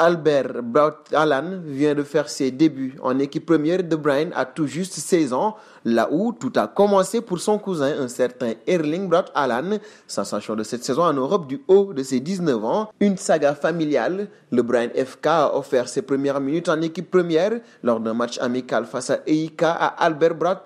Albert Braut-Alan vient de faire ses débuts en équipe première de Brian à tout juste 16 ans, là où tout a commencé pour son cousin, un certain Erling Braut-Alan, de cette saison en Europe du haut de ses 19 ans. Une saga familiale, le Brian FK a offert ses premières minutes en équipe première lors d'un match amical face à EIK à Albert braut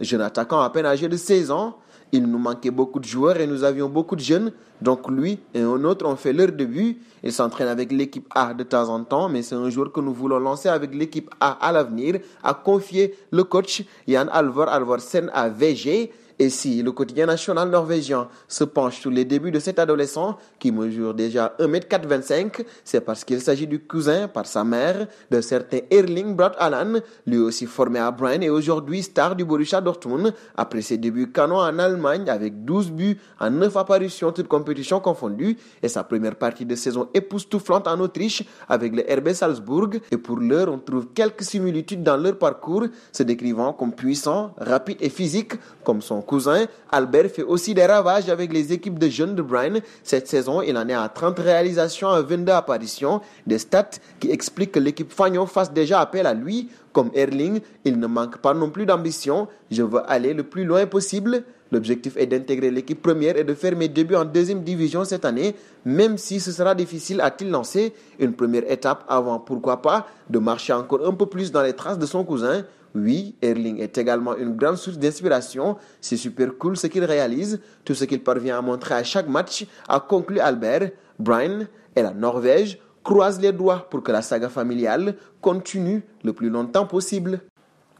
jeune attaquant à peine âgé de 16 ans. Il nous manquait beaucoup de joueurs et nous avions beaucoup de jeunes. Donc lui et un autre ont fait leur début. Il s'entraîne avec l'équipe A de temps en temps, mais c'est un joueur que nous voulons lancer avec l'équipe A à l'avenir, a confié le coach Yann Alvor Alvorsen à VG. Et si le quotidien national norvégien se penche sur les débuts de cet adolescent qui mesure déjà 1m425, c'est parce qu'il s'agit du cousin par sa mère de certain Erling Brad Alan, lui aussi formé à Brian et aujourd'hui star du Borussia Dortmund après ses débuts canons en Allemagne avec 12 buts en 9 apparitions toutes compétitions confondues et sa première partie de saison époustouflante en Autriche avec le RB Salzburg. et pour l'heure on trouve quelques similitudes dans leur parcours se décrivant comme puissant, rapide et physique comme son cousin, Albert fait aussi des ravages avec les équipes de jeunes de Brian. Cette saison, il en est à 30 réalisations à 22 apparitions, des stats qui expliquent que l'équipe Fagnon fasse déjà appel à lui. Comme Erling, il ne manque pas non plus d'ambition. Je veux aller le plus loin possible. L'objectif est d'intégrer l'équipe première et de faire mes débuts en deuxième division cette année, même si ce sera difficile, a-t-il lancé une première étape avant, pourquoi pas, de marcher encore un peu plus dans les traces de son cousin. Oui, Erling est également une grande source d'inspiration. C'est super cool ce qu'il réalise. Tout ce qu'il parvient à montrer à chaque match, a conclu Albert. Brian et la Norvège croisent les doigts pour que la saga familiale continue le plus longtemps possible.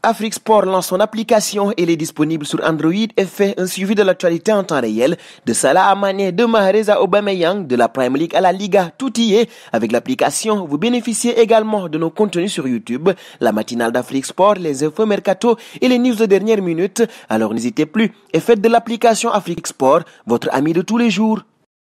Afrique Sport lance son application. Elle est disponible sur Android et fait un suivi de l'actualité en temps réel. De Salah Amane, de Mahrez à Aubameyang, de la Prime League à la Liga, tout y est. Avec l'application, vous bénéficiez également de nos contenus sur YouTube, la matinale d'Afrique Sport, les infos mercato et les news de dernière minute. Alors n'hésitez plus et faites de l'application Afrique Sport votre ami de tous les jours.